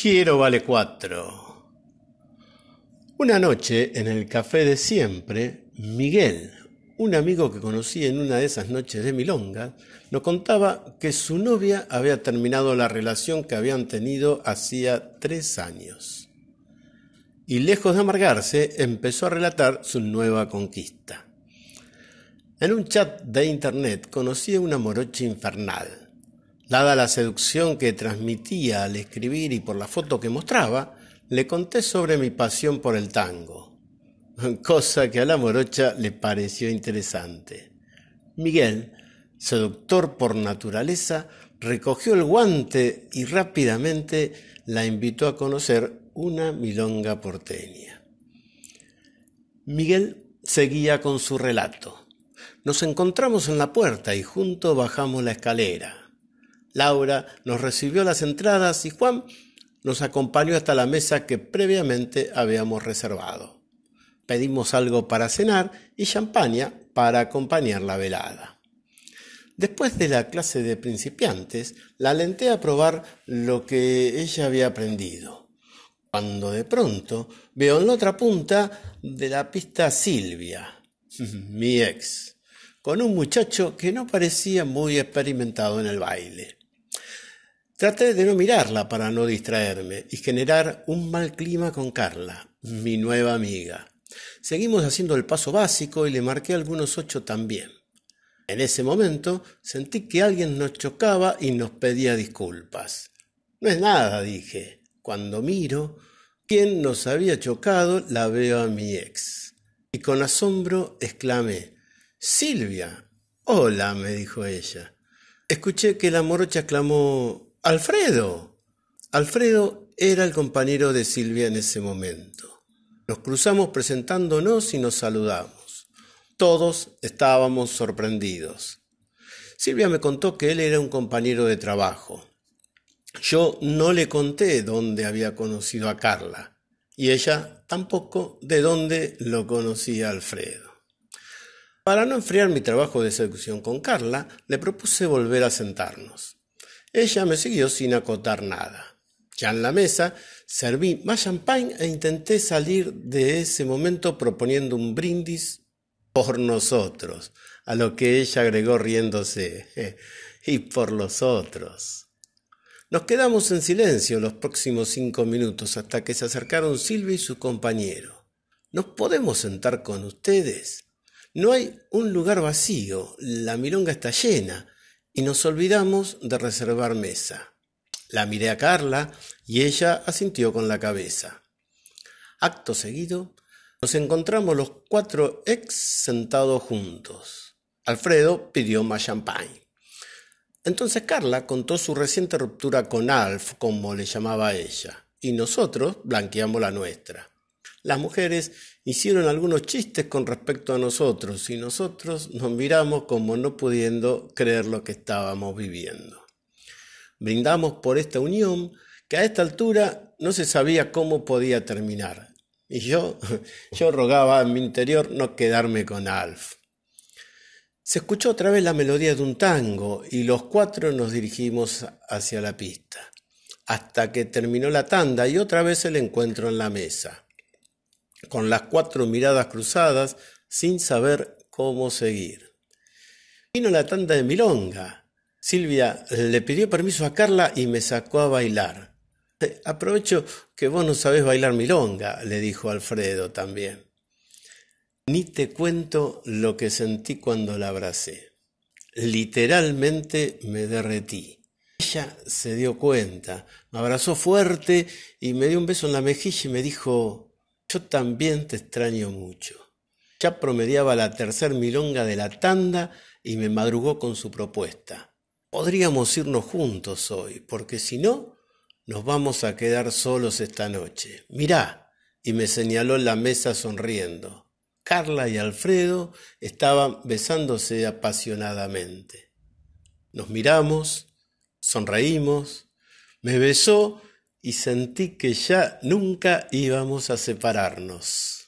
Quiero vale 4. Una noche, en el café de siempre, Miguel, un amigo que conocí en una de esas noches de Milonga, nos contaba que su novia había terminado la relación que habían tenido hacía tres años. Y lejos de amargarse, empezó a relatar su nueva conquista. En un chat de internet conocí a una morocha infernal Dada la seducción que transmitía al escribir y por la foto que mostraba, le conté sobre mi pasión por el tango, cosa que a la morocha le pareció interesante. Miguel, seductor por naturaleza, recogió el guante y rápidamente la invitó a conocer una milonga porteña. Miguel seguía con su relato. Nos encontramos en la puerta y juntos bajamos la escalera. Laura nos recibió las entradas y Juan nos acompañó hasta la mesa que previamente habíamos reservado. Pedimos algo para cenar y champaña para acompañar la velada. Después de la clase de principiantes, la alenté a probar lo que ella había aprendido. Cuando de pronto veo en la otra punta de la pista Silvia, mi ex, con un muchacho que no parecía muy experimentado en el baile. Traté de no mirarla para no distraerme y generar un mal clima con Carla, mi nueva amiga. Seguimos haciendo el paso básico y le marqué algunos ocho también. En ese momento sentí que alguien nos chocaba y nos pedía disculpas. No es nada, dije. Cuando miro, quien nos había chocado la veo a mi ex. Y con asombro exclamé, Silvia. Hola, me dijo ella. Escuché que la morocha clamó... Alfredo. Alfredo era el compañero de Silvia en ese momento. Nos cruzamos presentándonos y nos saludamos. Todos estábamos sorprendidos. Silvia me contó que él era un compañero de trabajo. Yo no le conté dónde había conocido a Carla y ella tampoco de dónde lo conocía Alfredo. Para no enfriar mi trabajo de seducción con Carla, le propuse volver a sentarnos. Ella me siguió sin acotar nada. Ya en la mesa, serví más champagne e intenté salir de ese momento proponiendo un brindis por nosotros, a lo que ella agregó riéndose, y por los otros. Nos quedamos en silencio los próximos cinco minutos hasta que se acercaron Silvia y su compañero. ¿Nos podemos sentar con ustedes? No hay un lugar vacío, la milonga está llena y nos olvidamos de reservar mesa. La miré a Carla y ella asintió con la cabeza. Acto seguido, nos encontramos los cuatro ex sentados juntos. Alfredo pidió más champagne. Entonces Carla contó su reciente ruptura con Alf, como le llamaba ella, y nosotros blanqueamos la nuestra las mujeres hicieron algunos chistes con respecto a nosotros y nosotros nos miramos como no pudiendo creer lo que estábamos viviendo. Brindamos por esta unión que a esta altura no se sabía cómo podía terminar. Y yo, yo rogaba en mi interior no quedarme con Alf. Se escuchó otra vez la melodía de un tango y los cuatro nos dirigimos hacia la pista, hasta que terminó la tanda y otra vez el encuentro en la mesa con las cuatro miradas cruzadas, sin saber cómo seguir. Vino la tanda de Milonga. Silvia le pidió permiso a Carla y me sacó a bailar. Aprovecho que vos no sabés bailar Milonga, le dijo Alfredo también. Ni te cuento lo que sentí cuando la abracé. Literalmente me derretí. Ella se dio cuenta, me abrazó fuerte y me dio un beso en la mejilla y me dijo, yo también te extraño mucho. Ya promediaba la tercer milonga de la tanda y me madrugó con su propuesta. Podríamos irnos juntos hoy, porque si no, nos vamos a quedar solos esta noche. Mirá, y me señaló la mesa sonriendo. Carla y Alfredo estaban besándose apasionadamente. Nos miramos, sonreímos, me besó y sentí que ya nunca íbamos a separarnos.